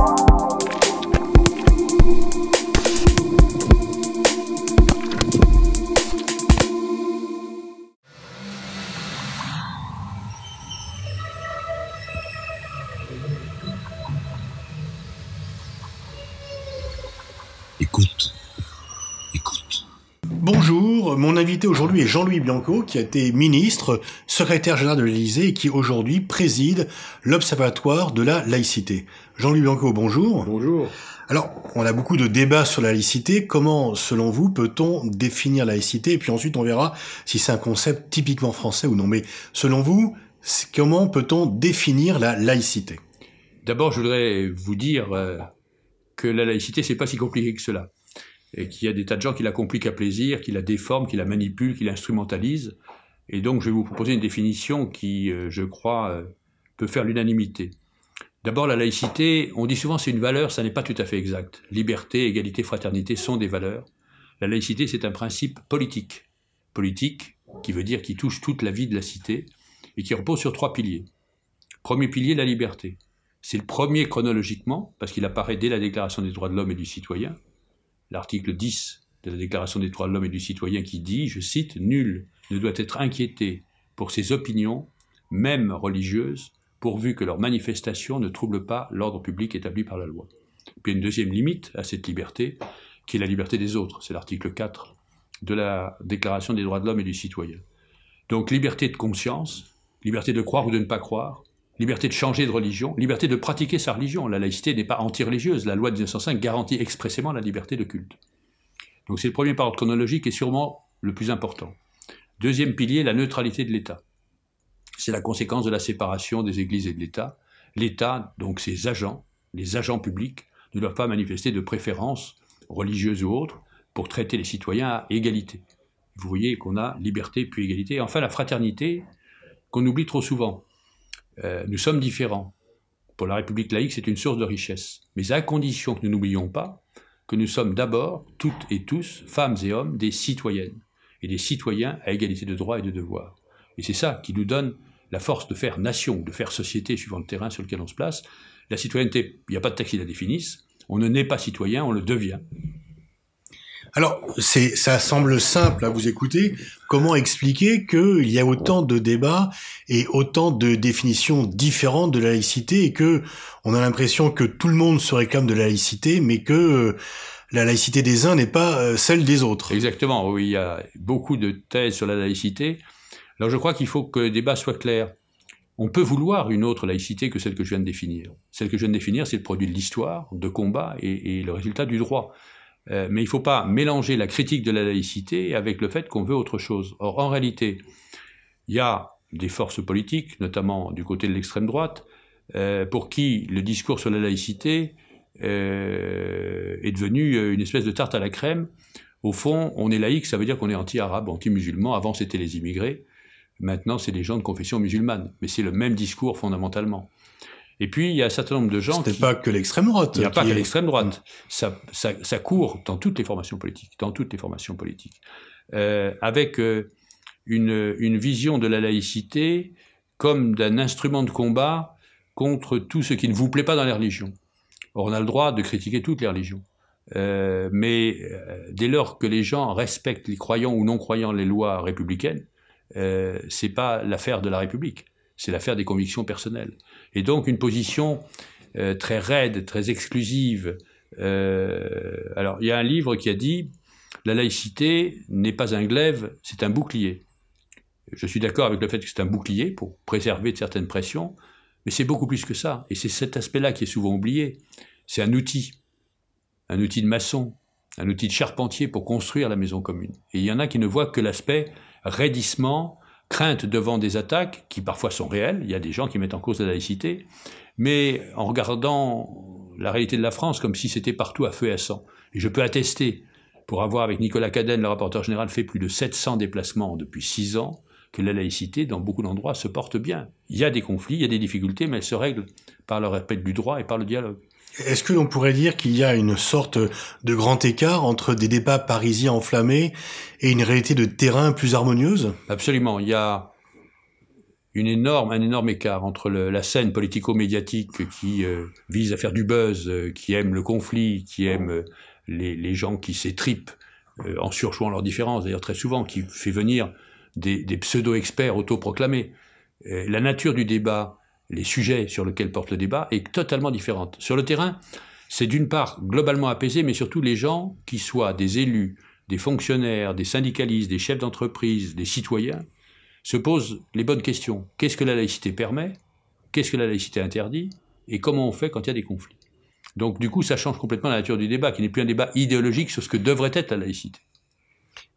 Bye. mon invité aujourd'hui est Jean-Louis Bianco, qui a été ministre, secrétaire général de l'Élysée et qui aujourd'hui préside l'Observatoire de la laïcité. Jean-Louis Bianco, bonjour. Bonjour. Alors, on a beaucoup de débats sur la laïcité. Comment, selon vous, peut-on définir la laïcité Et puis ensuite, on verra si c'est un concept typiquement français ou non. Mais selon vous, comment peut-on définir la laïcité D'abord, je voudrais vous dire euh, que la laïcité, c'est pas si compliqué que cela et qu'il y a des tas de gens qui la compliquent à plaisir, qui la déforment, qui la manipulent, qui l'instrumentalisent. Et donc, je vais vous proposer une définition qui, euh, je crois, euh, peut faire l'unanimité. D'abord, la laïcité, on dit souvent c'est une valeur, ça n'est pas tout à fait exact. Liberté, égalité, fraternité sont des valeurs. La laïcité, c'est un principe politique. Politique, qui veut dire qui touche toute la vie de la cité, et qui repose sur trois piliers. Premier pilier, la liberté. C'est le premier chronologiquement, parce qu'il apparaît dès la Déclaration des droits de l'homme et du citoyen l'article 10 de la Déclaration des droits de l'homme et du citoyen qui dit, je cite, Nul ne doit être inquiété pour ses opinions, même religieuses, pourvu que leur manifestation ne trouble pas l'ordre public établi par la loi. Puis une deuxième limite à cette liberté, qui est la liberté des autres. C'est l'article 4 de la Déclaration des droits de l'homme et du citoyen. Donc liberté de conscience, liberté de croire ou de ne pas croire, liberté de changer de religion, liberté de pratiquer sa religion. La laïcité n'est pas antireligieuse. La loi de 1905 garantit expressément la liberté de culte. Donc c'est le premier par ordre chronologique et sûrement le plus important. Deuxième pilier, la neutralité de l'État. C'est la conséquence de la séparation des églises et de l'État. L'État, donc ses agents, les agents publics, ne doivent pas manifester de préférence religieuse ou autre pour traiter les citoyens à égalité. Vous voyez qu'on a liberté puis égalité. enfin, la fraternité, qu'on oublie trop souvent. Euh, nous sommes différents. Pour la République laïque, c'est une source de richesse. Mais à condition que nous n'oublions pas que nous sommes d'abord, toutes et tous, femmes et hommes, des citoyennes, et des citoyens à égalité de droits et de devoirs. Et c'est ça qui nous donne la force de faire nation, de faire société, suivant le terrain sur lequel on se place. La citoyenneté, il n'y a pas de texte qui la définisse. On ne naît pas citoyen, on le devient. Alors, ça semble simple à vous écouter. Comment expliquer qu'il y a autant de débats et autant de définitions différentes de la laïcité et que on a l'impression que tout le monde se réclame de la laïcité, mais que euh, la laïcité des uns n'est pas euh, celle des autres. Exactement. Oui, il y a beaucoup de thèses sur la laïcité. Alors, je crois qu'il faut que le débat soit clair. On peut vouloir une autre laïcité que celle que je viens de définir. Celle que je viens de définir, c'est le produit de l'histoire, de combat et le résultat du droit. Euh, mais il ne faut pas mélanger la critique de la laïcité avec le fait qu'on veut autre chose. Or, en réalité, il y a des forces politiques, notamment du côté de l'extrême droite, euh, pour qui le discours sur la laïcité euh, est devenu une espèce de tarte à la crème. Au fond, on est laïque, ça veut dire qu'on est anti-arabe, anti-musulman. Avant, c'était les immigrés. Maintenant, c'est les gens de confession musulmane. Mais c'est le même discours fondamentalement. Et puis, il y a un certain nombre de gens. Ce n'est pas que l'extrême droite. Il n'y a pas que l'extrême droite. Mm. Ça, court dans toutes les formations politiques. Dans toutes les formations politiques. Euh, avec euh, une, vision de la laïcité comme d'un instrument de combat contre tout ce qui ne vous plaît pas dans les religions. on a le droit de critiquer toutes les religions. Euh, mais dès lors que les gens respectent les croyants ou non-croyants les lois républicaines, euh, c'est pas l'affaire de la République. C'est l'affaire des convictions personnelles. Et donc une position euh, très raide, très exclusive. Euh, alors il y a un livre qui a dit la laïcité n'est pas un glaive, c'est un bouclier. Je suis d'accord avec le fait que c'est un bouclier pour préserver de certaines pressions, mais c'est beaucoup plus que ça. Et c'est cet aspect-là qui est souvent oublié. C'est un outil, un outil de maçon, un outil de charpentier pour construire la maison commune. Et il y en a qui ne voient que l'aspect raidissement, crainte devant des attaques qui parfois sont réelles, il y a des gens qui mettent en cause la laïcité, mais en regardant la réalité de la France comme si c'était partout à feu et à sang. Et je peux attester, pour avoir avec Nicolas Cadenne, le rapporteur général, fait plus de 700 déplacements depuis 6 ans, que la laïcité, dans beaucoup d'endroits, se porte bien. Il y a des conflits, il y a des difficultés, mais elles se règlent par le respect du droit et par le dialogue. Est-ce que l'on pourrait dire qu'il y a une sorte de grand écart entre des débats parisiens enflammés et une réalité de terrain plus harmonieuse Absolument. Il y a une énorme, un énorme écart entre la scène politico-médiatique qui euh, vise à faire du buzz, euh, qui aime le conflit, qui aime euh, les, gens qui s'étripent en surjouant leurs différences, d'ailleurs très souvent, qui fait venir des, des pseudo-experts autoproclamés. la nature du débat les sujets sur lesquels porte le débat est totalement différente. Sur le terrain, c'est d'une part globalement apaisé, mais surtout les gens, qui soient des élus, des fonctionnaires, des syndicalistes, des chefs d'entreprise, des citoyens, se posent les bonnes questions. Qu'est-ce que la laïcité permet Qu'est-ce que la laïcité interdit Et comment on fait quand il y a des conflits Donc du coup, ça change complètement la nature du débat, qui n'est plus un débat idéologique sur ce que devrait être la laïcité.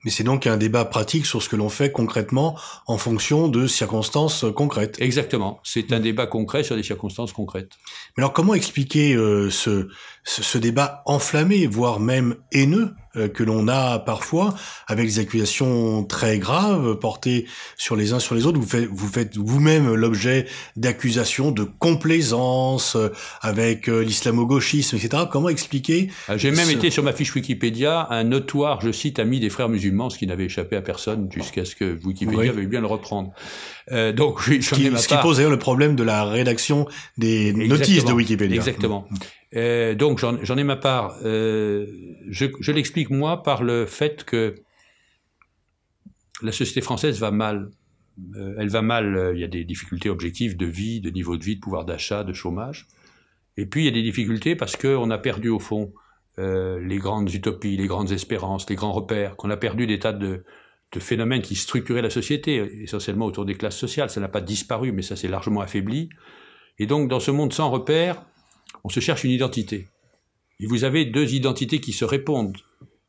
Mais c'est donc un débat pratique sur ce que l'on fait concrètement en fonction de circonstances euh, concrètes. Exactement. C'est un débat concret sur des circonstances concrètes. Mais alors comment expliquer euh, ce, ce, ce, débat enflammé, voire même haineux, euh, que l'on a parfois avec des accusations très graves portées sur les uns sur les autres. Vous faites, vous faites vous-même l'objet d'accusations de complaisance euh, avec euh, l'islamo-gauchisme, etc. Comment expliquer ah, J'ai même été sur ma fiche Wikipédia un notoire, je cite, ami des frères musulmans, ce qui n'avait échappé à personne jusqu'à ce que Wikipédia veuille bien le reprendre. donc, ce, qui, pose d'ailleurs le problème de la rédaction des notices de Wikipédia. Exactement. Mm. Euh, donc j'en ai ma part. Euh, je, l'explique moi par le fait que la société française va mal. Euh, elle va mal. Il y a des difficultés objectives de vie, de niveau de vie, de pouvoir d'achat, de chômage. Et puis il y a des difficultés parce qu'on a perdu au fond les grandes utopies, les grandes espérances, les grands repères, qu'on a perdu des tas de, de phénomènes qui structuraient la société, essentiellement autour des classes sociales. Ça n'a pas disparu, mais ça s'est largement affaibli. Et donc dans ce monde sans repères, on se cherche une identité. Et vous avez deux identités qui se répondent.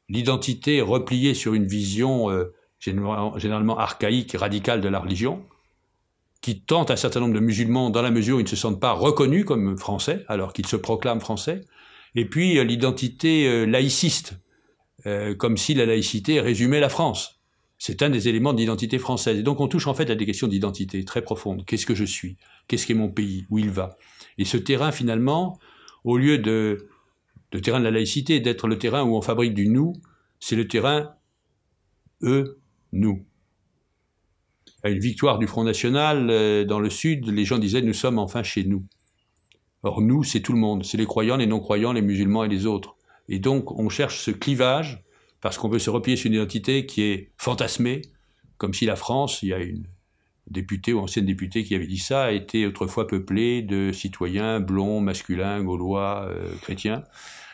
L'identité repliée sur une vision euh, généralement archaïque et radicale de la religion, qui tente un certain nombre de musulmans dans la mesure où ils ne se sentent pas reconnus comme français, alors qu'ils se proclament français, et puis euh, l'identité euh, laïciste, comme si la laïcité résumait la France c'est un des éléments d'identité française. Et donc on touche en fait à des questions d'identité très profondes. Qu'est-ce que je suis Qu'est-ce qu'est mon pays Où il va Et ce terrain finalement, au lieu de terrain de la laïcité, d'être le terrain où on fabrique du nous, c'est le terrain eux, nous. À une victoire du Front National euh, dans le Sud, les gens disaient nous sommes enfin chez nous. Or nous, c'est tout le monde, c'est les croyants, les non-croyants, les musulmans et les autres. Et donc on cherche ce clivage parce qu'on veut se replier sur une identité qui est fantasmée, comme si la France, il y a une députée ou ancienne députée qui avait dit ça, était autrefois peuplée de citoyens blonds, masculins, gaulois, euh, chrétiens.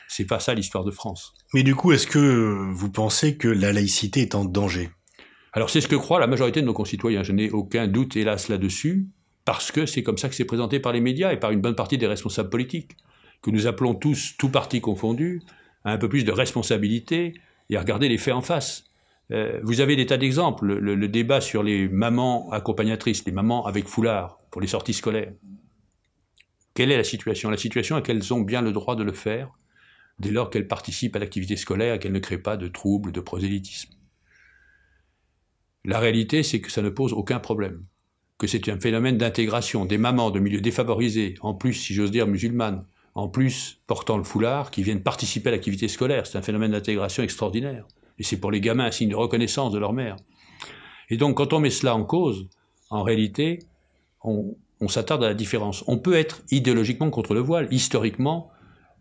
C'est pas ça l'histoire de France. Mais du coup, est-ce que vous pensez que la laïcité est en danger Alors c'est ce que croit la majorité de nos concitoyens. Je n'ai aucun doute, hélas, là-dessus, parce que c'est comme ça que c'est présenté par les médias et par une bonne partie des responsables politiques, que nous appelons tous, tout parti confondu, à un peu plus de responsabilité, et regardez les faits en face. Euh, vous avez des tas d'exemples. Le, débat sur les mamans accompagnatrices, les mamans avec foulard pour les sorties scolaires. Quelle est la situation La situation est qu'elles ont bien le droit de le faire dès lors qu'elles participent à l'activité scolaire et qu'elles ne créent pas de troubles, de prosélytisme. La réalité, c'est que ça ne pose aucun problème, que c'est un phénomène d'intégration des mamans de milieux défavorisés, en plus, si j'ose dire, musulmanes, en plus portant le foulard, qui viennent participer à l'activité scolaire. C'est un phénomène d'intégration extraordinaire. Et c'est pour les gamins un signe de reconnaissance de leur mère. Et donc, quand on met cela en cause, en réalité, on, s'attarde à la différence. On peut être idéologiquement contre le voile. Historiquement,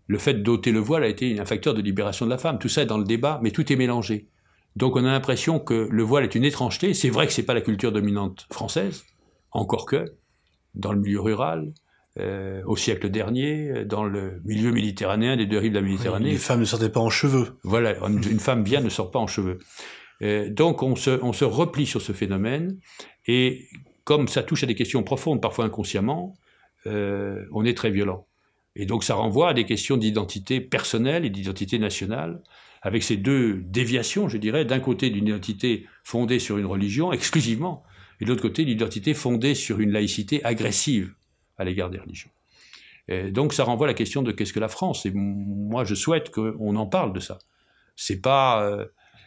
le fait d'ôter le voile a été un facteur de libération de la femme. Tout ça est dans le débat, mais tout est mélangé. Donc on a l'impression que le voile est une étrangeté. C'est vrai que ce n'est pas la culture dominante française, encore que, dans le milieu rural, euh, au siècle dernier, euh, dans le milieu méditerranéen, des deux rives de la Méditerranée. les femmes ne sortaient pas en cheveux. Voilà, une, femme bien ne sort pas en cheveux. Euh, donc on se, replie sur ce phénomène, et comme ça touche à des questions profondes, parfois inconsciemment, on est très violent. Et donc ça renvoie à des questions d'identité personnelle et d'identité nationale, avec ces deux déviations, je dirais, d'un côté d'une identité fondée sur une religion exclusivement, et de l'autre côté d'une identité fondée sur une laïcité agressive à l'égard des religions. donc ça renvoie à la question de qu'est-ce que la France Et moi, je souhaite qu'on en parle de ça. C'est pas, euh,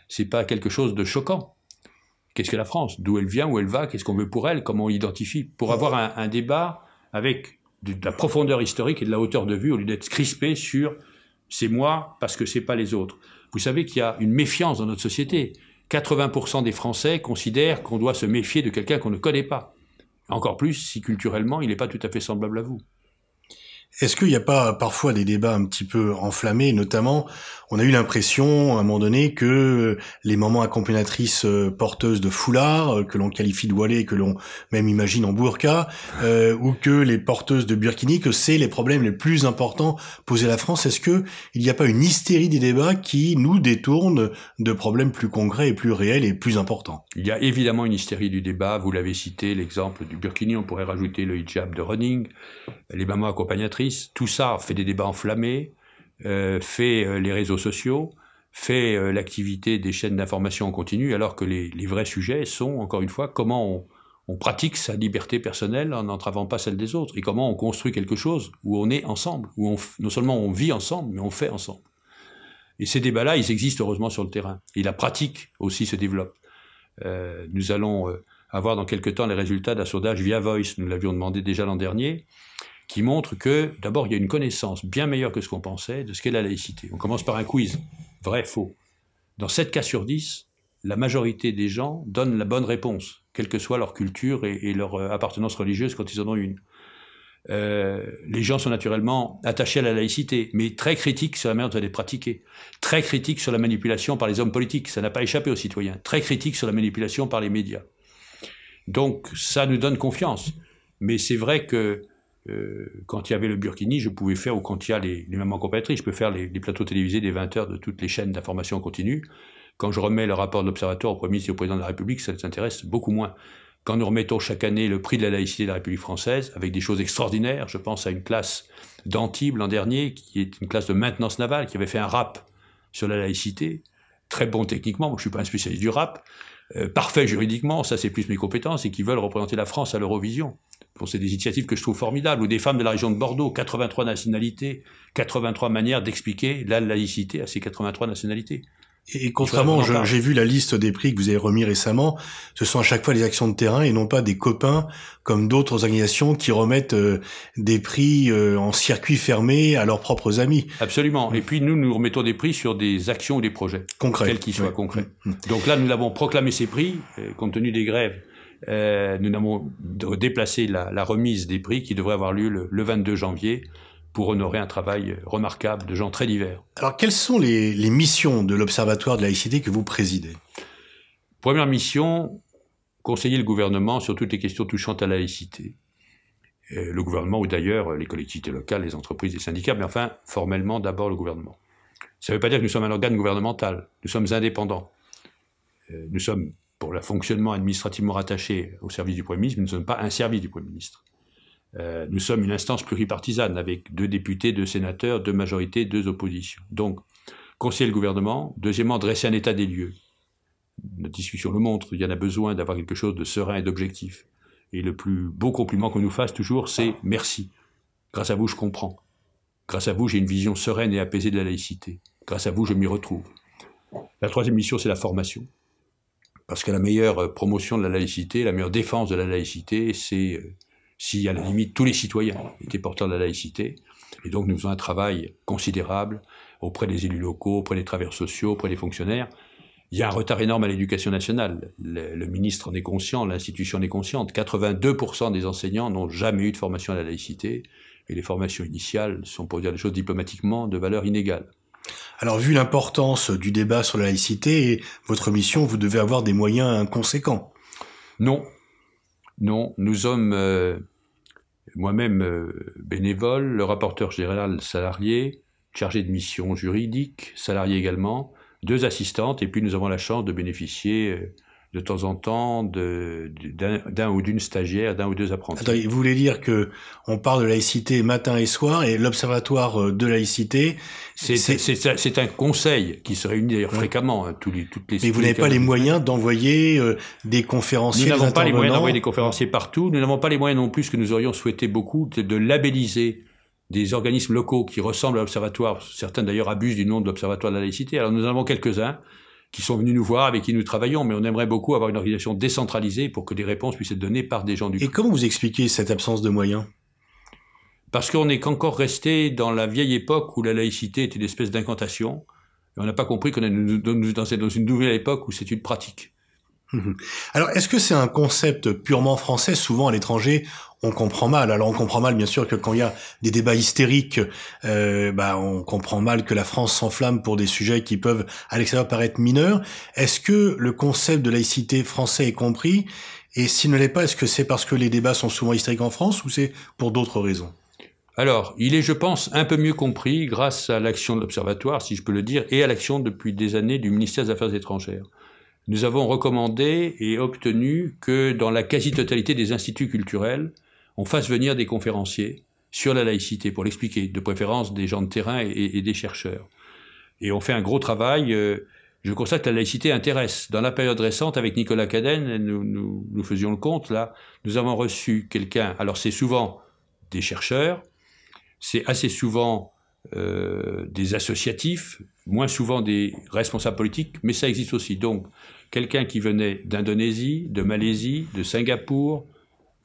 c'est pas quelque chose de choquant. Qu'est-ce que la France D'où elle vient, où elle va, qu'est-ce qu'on veut pour elle, comment on l'identifie Pour avoir un, débat avec de, de, la profondeur historique et de la hauteur de vue, au lieu d'être crispé sur c'est moi parce que c'est pas les autres. Vous savez qu'il y a une méfiance dans notre société. 80% des Français considèrent qu'on doit se méfier de quelqu'un qu'on ne connaît pas. Encore plus si culturellement, il n'est pas tout à fait semblable à vous. Est-ce qu'il n'y a pas parfois des débats un petit peu enflammés, notamment on a eu l'impression à un moment donné que les mamans accompagnatrices euh, porteuses de foulards, euh, que l'on qualifie de et que l'on même imagine en burqa, euh, ou que les porteuses de burkini, que c'est les problèmes les plus importants posés à la France. Est-ce que il n'y a pas une hystérie des débats qui nous détourne de problèmes plus concrets et plus réels et plus importants Il y a évidemment une hystérie du débat. Vous l'avez cité, l'exemple du burkini. On pourrait rajouter le hijab de running, les mamans accompagnatrices tout ça fait des débats enflammés, euh, fait euh, les réseaux sociaux, fait euh, l'activité des chaînes d'information en continu, alors que les, vrais sujets sont, encore une fois, comment on, pratique sa liberté personnelle en n'entravant pas celle des autres, et comment on construit quelque chose où on est ensemble, où non seulement on vit ensemble, mais on fait ensemble. Et ces débats-là, ils existent heureusement sur le terrain. Et la pratique aussi se développe. nous allons avoir dans quelques temps les résultats d'un sondage via Voice. Nous l'avions demandé déjà l'an dernier qui montre que, d'abord, il y a une connaissance bien meilleure que ce qu'on pensait de ce qu'est la laïcité. On commence par un quiz, vrai, faux. Dans 7 cas sur 10, la majorité des gens donnent la bonne réponse, quelle que soit leur culture et, leur euh, appartenance religieuse quand ils en ont une. Euh, les gens sont naturellement attachés à la laïcité, mais très critiques sur la manière dont elle est pratiquée, très critiques sur la manipulation par les hommes politiques, ça n'a pas échappé aux citoyens, très critiques sur la manipulation par les médias. Donc ça nous donne confiance. Mais c'est vrai que euh, quand il y avait le Burkini, je pouvais faire, ou quand il y a les, mêmes mamans je peux faire les, plateaux télévisés des 20 heures de toutes les chaînes d'information continue. Quand je remets le rapport de l'Observatoire au Premier ministre et au Président de la République, ça les intéresse beaucoup moins. Quand nous remettons chaque année le prix de la laïcité de la République française, avec des choses extraordinaires, je pense à une classe d'Antibes l'an dernier, qui est une classe de maintenance navale, qui avait fait un rap sur la laïcité, très bon techniquement, moi je ne suis pas un spécialiste du rap, euh, parfait juridiquement, ça c'est plus mes compétences, et qui veulent représenter la France à l'Eurovision. Bon, c'est des initiatives que je trouve formidables, ou des femmes de la région de Bordeaux, 83 nationalités, 83 manières d'expliquer la laïcité à ces 83 nationalités. Et contrairement, j'ai vu la liste des prix que vous avez remis récemment, ce sont à chaque fois des actions de terrain et non pas des copains comme d'autres organisations qui remettent euh, des prix euh, en circuit fermé à leurs propres amis. Absolument. Mm. Et puis nous, nous remettons des prix sur des actions ou des projets. Concrets. Quels qu'ils soient concrets. Mm. Mm. Donc là, nous l'avons proclamé ces prix, euh, compte tenu des grèves euh, nous avons déplacé la, remise des prix qui devrait avoir lieu le, 22 janvier pour honorer un travail remarquable de gens très divers. Alors, quelles sont les, missions de l'Observatoire de laïcité que vous présidez Première mission, conseiller le gouvernement sur toutes les questions touchant à la laïcité. Euh, le gouvernement ou d'ailleurs les collectivités locales, les entreprises, les syndicats, mais enfin, formellement, d'abord le gouvernement. Ça ne veut pas dire que nous sommes un organe gouvernemental, nous sommes indépendants. Euh, nous sommes pour le fonctionnement administrativement rattaché au service du Premier ministre, nous ne sommes pas un service du Premier ministre. Euh, nous sommes une instance pluripartisane avec deux députés, deux sénateurs, deux majorités, deux oppositions. Donc, conseiller le gouvernement. Deuxièmement, dresser un état des lieux. Notre discussion le montre, il y en a besoin d'avoir quelque chose de serein et d'objectif. Et le plus beau compliment qu'on nous fasse toujours, c'est merci. Grâce à vous, je comprends. Grâce à vous, j'ai une vision sereine et apaisée de la laïcité. Grâce à vous, je m'y retrouve. La troisième mission, c'est la formation. Parce que la meilleure euh, promotion de la laïcité, la meilleure défense de la laïcité, c'est euh, si, à la limite, tous les citoyens étaient porteurs de la laïcité. Et donc, nous faisons un travail considérable auprès des élus locaux, auprès des travailleurs sociaux, auprès des fonctionnaires. Il y a un retard énorme à l'éducation nationale. Le, le, ministre en est conscient, l'institution en est consciente. 82% des enseignants n'ont jamais eu de formation à la laïcité. Et les formations initiales sont, pour dire les choses diplomatiquement, de valeur inégale. Alors vu l'importance du débat sur la laïcité et votre mission, vous devez avoir des moyens conséquents. Non, non, nous sommes euh, moi-même euh, bénévole, le rapporteur général salarié, chargé de mission juridique, salarié également, deux assistantes, et puis nous avons la chance de bénéficier euh, de temps en temps d'un ou d'une stagiaire, d'un ou deux apprentis. vous voulez dire que on parle de laïcité matin et soir et l'observatoire euh, de laïcité, c'est un conseil qui se réunit d'ailleurs fréquemment hein, tous les, toutes les. Mais vous n'avez pas les moyens d'envoyer euh, des conférenciers. Nous n'avons pas les moyens d'envoyer des conférenciers partout. Nous n'avons pas les moyens non plus que nous aurions souhaité beaucoup de, labelliser des organismes locaux qui ressemblent à l'observatoire. Certains d'ailleurs abusent du nom de l'observatoire de laïcité. Alors nous en avons quelques-uns qui sont venus nous voir, avec qui nous travaillons, mais on aimerait beaucoup avoir une organisation décentralisée pour que des réponses puissent être données par des gens du. Et comment vous expliquez cette absence de moyens Parce qu'on n'est qu'encore resté dans la vieille époque où la laïcité était une espèce d'incantation. On n'a pas compris qu'on est dans une nouvelle époque où c'est une pratique. Alors, est-ce que c'est un concept purement français Souvent, à l'étranger, on comprend mal. Alors, on comprend mal, bien sûr, que quand il y a des débats hystériques, euh, bah, on comprend mal que la France s'enflamme pour des sujets qui peuvent, à l'extérieur, paraître mineurs. Est-ce que le concept de laïcité français est compris Et s'il ne l'est pas, est-ce que c'est parce que les débats sont souvent hystériques en France ou c'est pour d'autres raisons alors, il est, je pense, un peu mieux compris grâce à l'action de l'Observatoire, si je peux le dire, et à l'action depuis des années du ministère des Affaires étrangères nous avons recommandé et obtenu que dans la quasi-totalité des instituts culturels, on fasse venir des conférenciers sur la laïcité pour l'expliquer, de préférence des gens de terrain et, des chercheurs. Et on fait un gros travail. Euh, je constate que la laïcité intéresse. Dans la période récente, avec Nicolas Cadenne, nous, faisions le compte, là, nous avons reçu quelqu'un, alors c'est souvent des chercheurs, c'est assez souvent euh, des associatifs, moins souvent des responsables politiques, mais ça existe aussi. Donc, quelqu'un qui venait d'Indonésie, de Malaisie, de Singapour,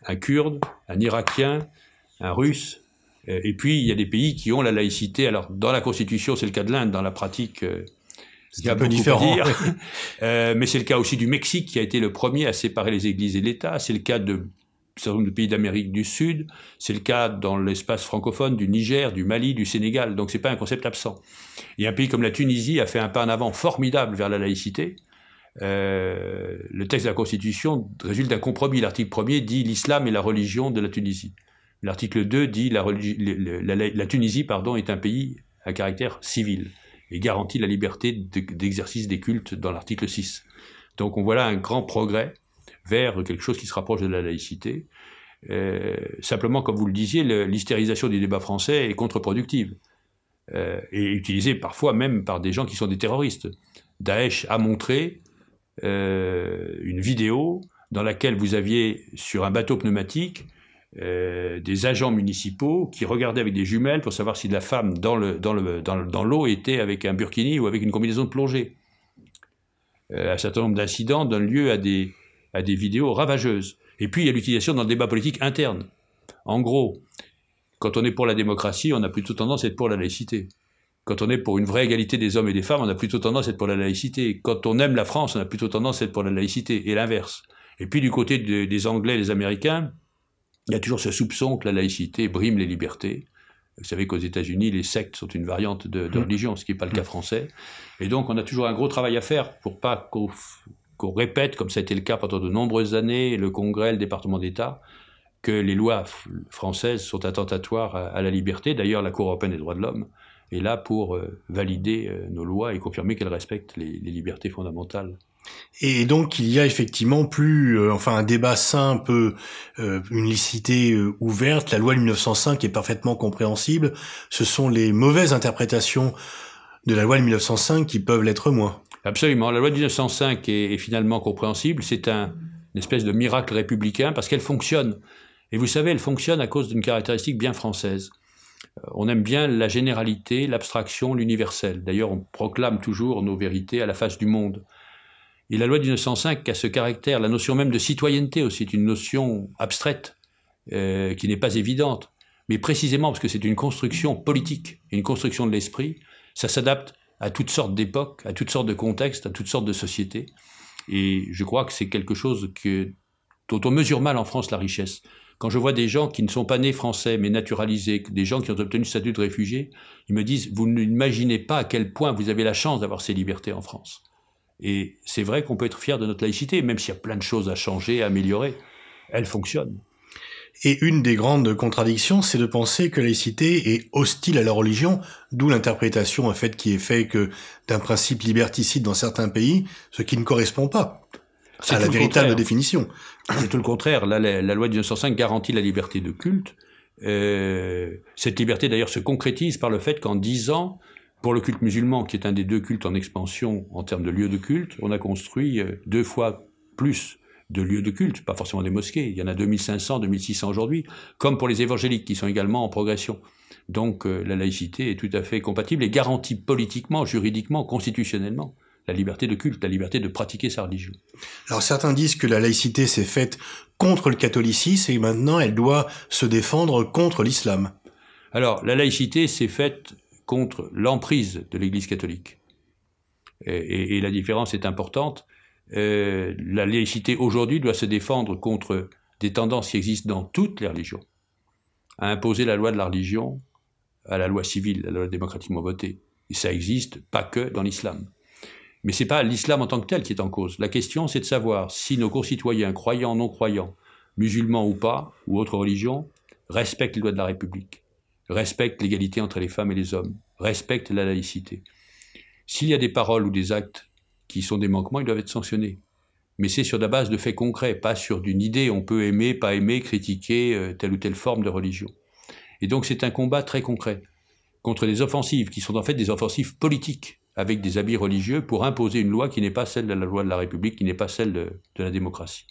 un Kurde, un Irakien, un Russe, euh, et puis il y a des pays qui ont la laïcité. Alors, dans la Constitution, c'est le cas de l'Inde, dans la pratique, euh, c'est un peu différent. Dire. Euh, mais c'est le cas aussi du Mexique, qui a été le premier à séparer les églises et l'État. C'est le cas de certain de pays d'Amérique du Sud. C'est le cas dans l'espace francophone du Niger, du Mali, du Sénégal. Donc c'est pas un concept absent. Et un pays comme la Tunisie a fait un pas en avant formidable vers la laïcité. Euh, le texte de la Constitution résulte d'un compromis. L'article 1er dit l'islam est la religion de la Tunisie. L'article 2 dit la, la, Tunisie pardon, est un pays à caractère civil et garantit la liberté d'exercice des cultes dans l'article 6. Donc on voit là un grand progrès vers quelque chose qui se rapproche de la laïcité. Euh, simplement, comme vous le disiez, l'hystérisation des débats français est contre-productive euh, et utilisée parfois même par des gens qui sont des terroristes. Daesh a montré euh, une vidéo dans laquelle vous aviez sur un bateau pneumatique des agents municipaux qui regardaient avec des jumelles pour savoir si la femme dans l'eau était avec un burkini ou avec une combinaison de plongée. un certain nombre d'incidents donnent lieu à des, à des vidéos ravageuses. Et puis il y a l'utilisation dans le débat politique interne. En gros, quand on est pour la démocratie, on a plutôt tendance à être pour la laïcité. Quand on est pour une vraie égalité des hommes et des femmes, on a plutôt tendance à être pour la laïcité. Quand on aime la France, on a plutôt tendance à être pour la laïcité, et l'inverse. Et puis du côté des Anglais et des Américains, il y a toujours ce soupçon que la laïcité brime les libertés. Vous savez qu'aux États-Unis, les sectes sont une variante de, mmh. religion, ce qui n'est pas le cas mmh. français. Et donc, on a toujours un gros travail à faire pour pas qu'on répète, comme ça a été le cas pendant de nombreuses années, le Congrès, le département d'État, que les lois françaises sont attentatoires à, la liberté. D'ailleurs, la Cour européenne des droits de l'homme est là pour euh, valider euh, nos lois et confirmer qu'elles respectent les, libertés fondamentales. Et donc il y a effectivement plus, euh, enfin un débat sain, un peu une licité ouverte. La loi de 1905 est parfaitement compréhensible. Ce sont les mauvaises interprétations de la loi de 1905 qui peuvent l'être moins. Absolument. La loi de 1905 est, finalement compréhensible. C'est un, une espèce de miracle républicain parce qu'elle fonctionne. Et vous savez, elle fonctionne à cause d'une caractéristique bien française. Euh, on aime bien la généralité, l'abstraction, l'universel. D'ailleurs, on proclame toujours nos vérités à la face du monde. Et la loi de 1905 a ce caractère, la notion même de citoyenneté aussi est une notion abstraite, euh, qui n'est pas évidente. Mais précisément parce que c'est une construction politique, une construction de l'esprit, ça s'adapte à toutes sortes d'époques, à toutes sortes de contextes, à toutes sortes de sociétés. Et je crois que c'est quelque chose que, dont on mesure mal en France la richesse. Quand je vois des gens qui ne sont pas nés français mais naturalisés, des gens qui ont obtenu le statut de réfugié, ils me disent Vous n'imaginez pas à quel point vous avez la chance d'avoir ces libertés en France. Et c'est vrai qu'on peut être fier de notre laïcité, même s'il y a plein de choses à changer, à améliorer. Elle fonctionne. Et une des grandes contradictions, c'est de penser que laïcité est hostile à la religion, d'où l'interprétation en fait qui est faite que d'un principe liberticide dans certains pays, ce qui ne correspond pas à la véritable définition. C'est tout le contraire. La, la, loi de 1905 garantit la liberté de culte. Euh, cette liberté d'ailleurs se concrétise par le fait qu'en dix ans, pour le culte musulman, qui est un des deux cultes en expansion en termes de lieux de culte, on a construit euh, deux fois plus de lieux de culte, pas forcément des mosquées, il y en a 2500, 2600 aujourd'hui, comme pour les évangéliques qui sont également en progression. Donc euh, la laïcité est tout à fait compatible et garantie politiquement, juridiquement, constitutionnellement la liberté de culte, la liberté de pratiquer sa religion. Alors certains disent que la laïcité s'est faite contre le catholicisme et maintenant elle doit se défendre contre l'islam. Alors la laïcité s'est faite contre l'emprise de l'Église catholique. et, la différence est importante. Euh, la laïcité aujourd'hui doit se défendre contre des tendances qui existent dans toutes les religions, à imposer la loi de la religion à la loi civile, à la loi démocratiquement votée. Et ça existe pas que dans l'islam. Mais ce n'est pas l'islam en tant que tel qui est en cause. La question, c'est de savoir si nos concitoyens, croyants, non croyants, musulmans ou pas, ou autres religions, respectent les lois de la République, respectent l'égalité entre les femmes et les hommes, respectent la laïcité. S'il y a des paroles ou des actes qui sont des manquements, ils doivent être sanctionnés. Mais c'est sur la base de faits concrets, pas sur d'une idée. On peut aimer, pas aimer, critiquer euh, telle ou telle forme de religion. Et donc c'est un combat très concret contre des offensives qui sont en fait des offensives politiques avec des habits religieux pour imposer une loi qui n'est pas celle de la loi de la République, qui n'est pas celle de la démocratie.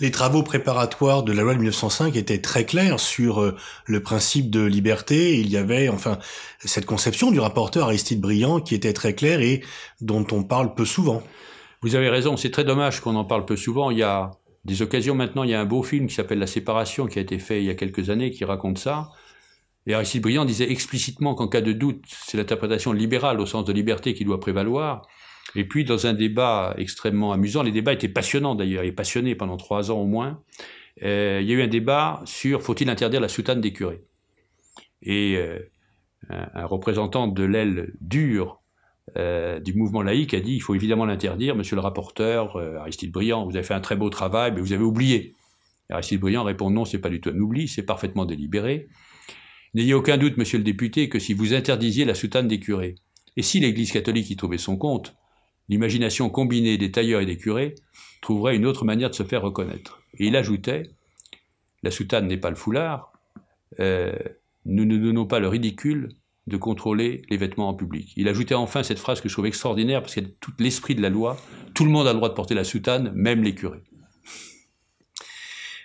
Les travaux préparatoires de la loi de 1905 étaient très clairs sur euh, le principe de liberté. Il y avait enfin cette conception du rapporteur Aristide Briand qui était très claire et dont on parle peu souvent. Vous avez raison, c'est très dommage qu'on en parle peu souvent. Il y a des occasions maintenant, il y a un beau film qui s'appelle La séparation qui a été fait il y a quelques années qui raconte ça. Et Aristide Briand disait explicitement qu'en cas de doute, c'est l'interprétation libérale au sens de liberté qui doit prévaloir. Et puis, dans un débat extrêmement amusant, les débats étaient passionnants d'ailleurs, et passionnés pendant trois ans au moins, euh, il y a eu un débat sur faut-il interdire la soutane des curés. Et euh, un, représentant de l'aile dure euh, du mouvement laïque a dit il faut évidemment l'interdire, monsieur le rapporteur, Aristide Briand, vous avez fait un très beau travail, mais vous avez oublié. Aristide Briand répond non, ce n'est pas du tout un oubli, c'est parfaitement délibéré. N'ayez aucun doute, monsieur le député, que si vous interdisiez la soutane des curés, et si l'Église catholique y trouvait son compte, l'imagination combinée des tailleurs et des curés trouverait une autre manière de se faire reconnaître. Et il ajoutait, la soutane n'est pas le foulard, euh, nous ne donnons pas le ridicule de contrôler les vêtements en public. Il ajoutait enfin cette phrase que je trouve extraordinaire, parce qu'il y a tout l'esprit de la loi, tout le monde a le droit de porter la soutane, même les curés.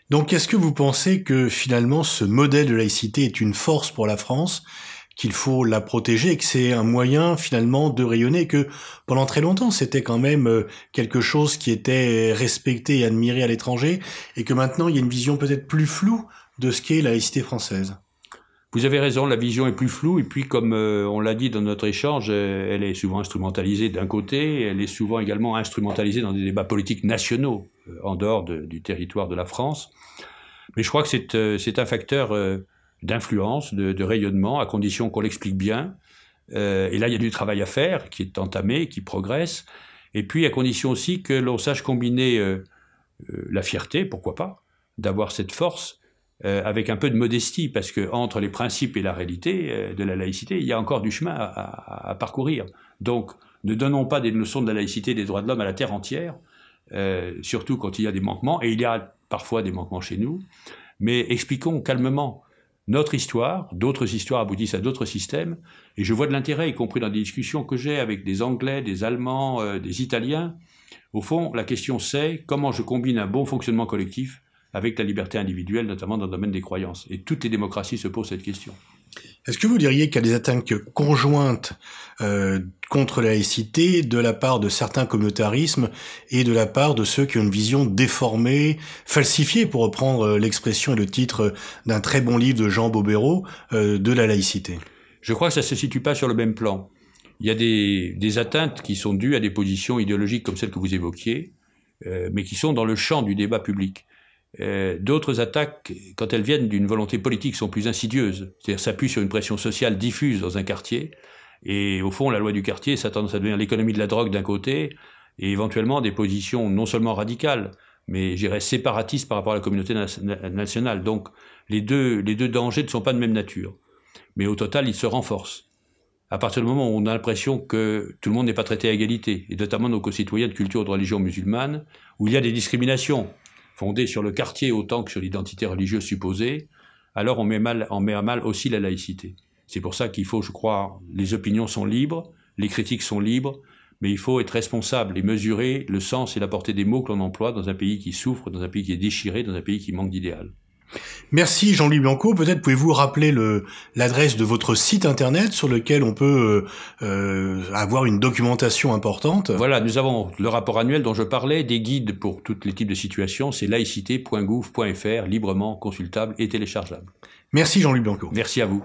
Donc est-ce que vous pensez que finalement ce modèle de laïcité est une force pour la France qu'il faut la protéger que c'est un moyen finalement de rayonner que pendant très longtemps c'était quand même euh, quelque chose qui était respecté et admiré à l'étranger et que maintenant il y a une vision peut-être plus floue de ce qu'est la laïcité française. Vous avez raison, la vision est plus floue et puis comme euh, on l'a dit dans notre échange, euh, elle est souvent instrumentalisée d'un côté, elle est souvent également instrumentalisée dans des débats politiques nationaux en dehors du territoire de la France. Mais je crois que c'est un facteur d'influence, de, rayonnement, à condition qu'on l'explique bien. Euh, et là, il y a du travail à faire, qui est entamé, qui progresse. Et puis, à condition aussi que l'on sache combiner euh, euh, la fierté, pourquoi pas, d'avoir cette force, avec un peu de modestie, parce que entre les principes et la réalité de la laïcité, il y a encore du chemin à, à, parcourir. Donc, ne donnons pas des leçons de la laïcité des droits de l'homme à la terre entière, surtout quand il y a des manquements, et il y a parfois des manquements chez nous, mais expliquons calmement notre histoire, d'autres histoires aboutissent à d'autres systèmes, et je vois de l'intérêt, y compris dans des discussions que j'ai avec des Anglais, des Allemands, euh, des Italiens. Au fond, la question c'est comment je combine un bon fonctionnement collectif avec la liberté individuelle, notamment dans le domaine des croyances. Et toutes les démocraties se posent cette question. Est-ce que vous diriez qu'il y a des atteintes conjointes euh, contre la laïcité de la part de certains communautarismes et de la part de ceux qui ont une vision déformée, falsifiée, pour reprendre euh, l'expression et le titre euh, d'un très bon livre de Jean Bobéro, de la laïcité Je crois que ça ne se situe pas sur le même plan. Il y a des, atteintes qui sont dues à des positions idéologiques comme celles que vous évoquiez, mais qui sont dans le champ du débat public. Euh, d'autres attaques, quand elles viennent d'une volonté politique, sont plus insidieuses, c'est-à-dire s'appuient sur une pression sociale diffuse dans un quartier. Et au fond, la loi du quartier, ça tendance à devenir l'économie de la drogue d'un côté, et éventuellement des positions non seulement radicales, mais j'irais séparatistes par rapport à la communauté nationale. Donc les deux, les deux dangers ne sont pas de même nature. Mais au total, ils se renforcent. À partir du moment où on a l'impression que tout le monde n'est pas traité à égalité, et notamment nos concitoyens de culture ou de religion musulmane, où il y a des discriminations, fondée sur le quartier autant que sur l'identité religieuse supposée, alors on met, mal, on met à mal aussi la laïcité. C'est pour ça qu'il faut, je crois, les opinions sont libres, les critiques sont libres, mais il faut être responsable et mesurer le sens et la portée des mots que l'on emploie dans un pays qui souffre, dans un pays qui est déchiré, dans un pays qui manque d'idéal. Merci Jean-Louis Blanco. Peut-être pouvez-vous rappeler l'adresse de votre site internet sur lequel on peut euh, euh, avoir une documentation importante. Voilà, nous avons le rapport annuel dont je parlais, des guides pour tous les types de situations. C'est laïcité.gouv.fr, librement consultable et téléchargeable. Merci Jean-Louis Blanco. Merci à vous.